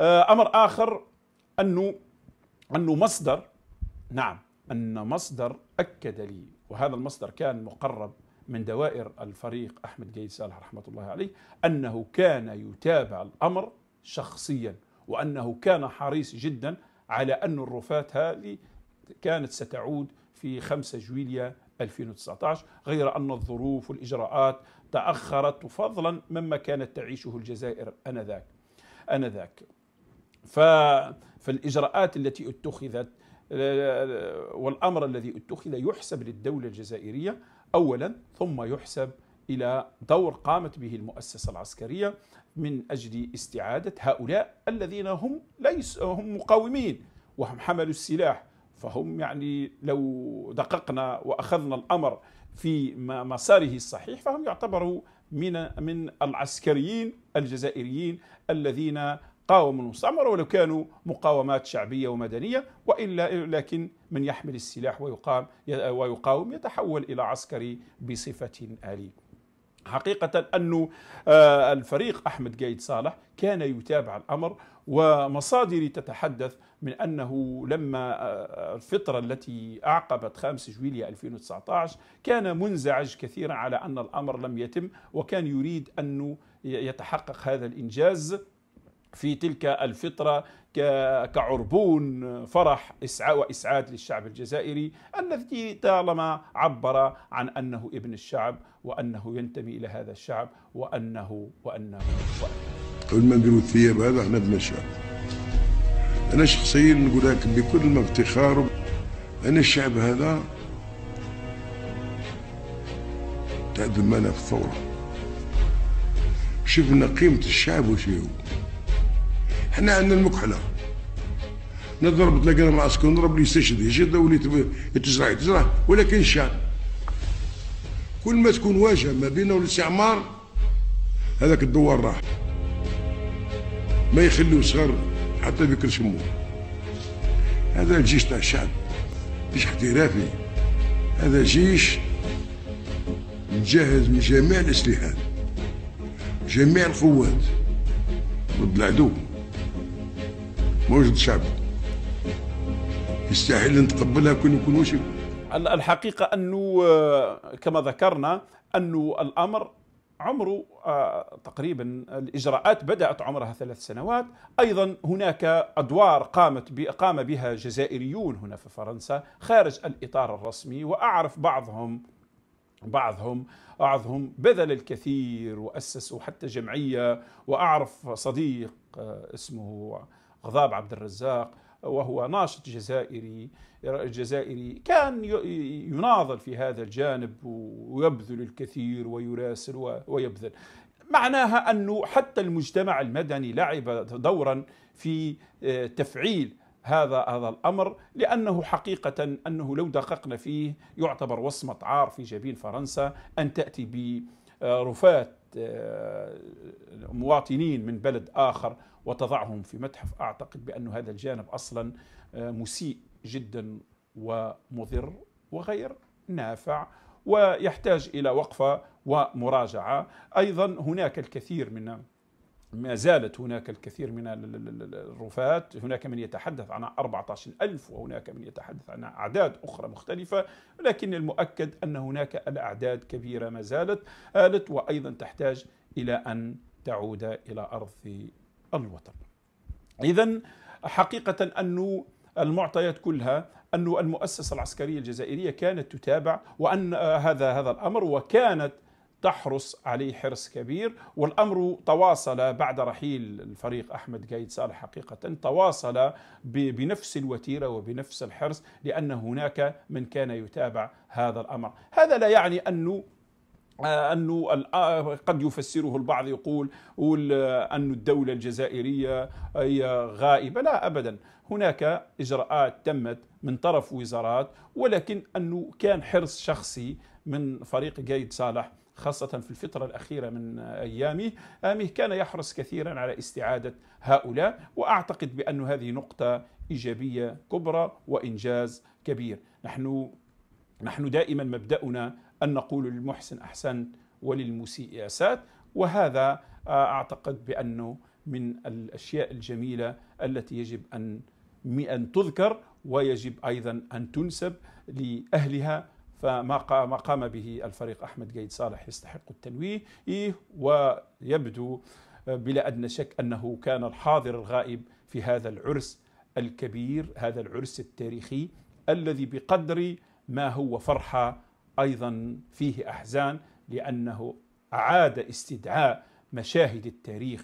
آه، امر اخر انه انه مصدر نعم ان مصدر اكد لي وهذا المصدر كان مقرب من دوائر الفريق احمد جيد صالح رحمه الله عليه انه كان يتابع الامر شخصيا وانه كان حريص جدا على ان الرفات هذه كانت ستعود في 5 جويليا 2019 غير ان الظروف والاجراءات تاخرت فضلا مما كانت تعيشه الجزائر انذاك انذاك فالاجراءات التي اتخذت آه، آه، والامر الذي اتخذ يحسب للدوله الجزائريه اولا ثم يحسب الى دور قامت به المؤسسه العسكريه من اجل استعاده هؤلاء الذين هم ليس هم مقاومين وهم حملوا السلاح فهم يعني لو دققنا واخذنا الامر في مساره الصحيح فهم يعتبروا من من العسكريين الجزائريين الذين قاوموا المستعمرة ولو كانوا مقاومات شعبية ومدنية وإلا لكن من يحمل السلاح ويقام ويقاوم يتحول إلى عسكري بصفة آلية حقيقة أن آه، الفريق أحمد قايد صالح كان يتابع الأمر ومصادري تتحدث من أنه لما آه، الفترة التي أعقبت 5 جويلية 2019 كان منزعج كثيرا على أن الأمر لم يتم وكان يريد أن يتحقق هذا الإنجاز في تلك الفترة كعربون فرح وإسعاد للشعب الجزائري الذي طالما عبر عن أنه ابن الشعب وأنه ينتمي إلى هذا الشعب وأنه وأنه, وأنه. قبل ما نديروا الثياب هذا احنا ابن الشعب أنا شخصيا نقول لك بكل ما افتخار أن الشعب هذا تأذن في الثورة شفنا قيمة الشعب وشيء هو احنا عندنا المكحله نضرب تلاقينا مع سكون نضرب لي يستشهد يشد ولي تزرع يتزرع ولكن شان كل ما تكون واجهه ما بينه والاستعمار هذاك الدوار راح ما يخليو صغر حتى بكر شموه هذا الجيش تاع الشعب مش احترافي هذا جيش مجهز من جميع الاسلحه جميع القوات ضد العدو موجود شعبي يستحيل نتقبلها كون يكونوش الحقيقة أنه آه، كما ذكرنا أنه الأمر عمره آه، تقريبا الإجراءات بدأت عمرها ثلاث سنوات أيضا هناك أدوار قامت قام بها جزائريون هنا في فرنسا خارج الإطار الرسمي وأعرف بعضهم بعضهم بعضهم بذل الكثير وأسسوا حتى جمعية وأعرف صديق آه، اسمه غضاب عبد الرزاق وهو ناشط جزائري جزائري كان يناضل في هذا الجانب ويبذل الكثير ويراسل ويبذل معناها أنه حتى المجتمع المدني لعب دورا في آه، تفعيل هذا هذا الامر لانه حقيقه انه لو دققنا فيه يعتبر وصمه عار في جبين فرنسا ان تاتي برفات آه، مواطنين من بلد آخر وتضعهم في متحف أعتقد بأن هذا الجانب أصلا آه، مسيء جدا ومضر وغير نافع ويحتاج إلى وقفة ومراجعة أيضا هناك الكثير من ما زالت هناك الكثير من الرفات هناك من يتحدث عن 14 ألف وهناك من يتحدث عن أعداد أخرى مختلفة لكن المؤكد أن هناك الأعداد كبيرة ما زالت آلت وأيضا تحتاج إلى أن تعود إلى أرض الوطن إذا حقيقة أن المعطيات كلها أن المؤسسة العسكرية الجزائرية كانت تتابع وأن هذا هذا الأمر وكانت تحرص عليه حرص كبير والأمر تواصل بعد رحيل الفريق أحمد قايد صالح حقيقة تواصل بنفس الوتيرة وبنفس الحرص لأن هناك من كان يتابع هذا الأمر هذا لا يعني أنه آه، أنه آه، قد يفسره البعض يقول آه، أن الدولة الجزائرية هي غائبة لا أبدا هناك إجراءات تمت من طرف وزارات ولكن أنه كان حرص شخصي من فريق قايد صالح خاصة في الفترة الأخيرة من أيامه كان يحرص كثيرا على استعادة هؤلاء وأعتقد بأن هذه نقطة إيجابية كبرى وإنجاز كبير نحن نحن دائما مبدأنا أن نقول للمحسن أحسنت وللمسيء أسات وهذا آه، أعتقد بأنه من الأشياء الجميلة التي يجب أن أن تذكر ويجب أيضا أن تنسب لأهلها فما ما قام به الفريق أحمد قيد صالح يستحق التنويه إيه، ويبدو آه، بلا أدنى شك أنه كان الحاضر الغائب في هذا العرس الكبير هذا العرس التاريخي الذي بقدر ما هو فرحة أيضا فيه أحزان لأنه أعاد استدعاء مشاهد التاريخ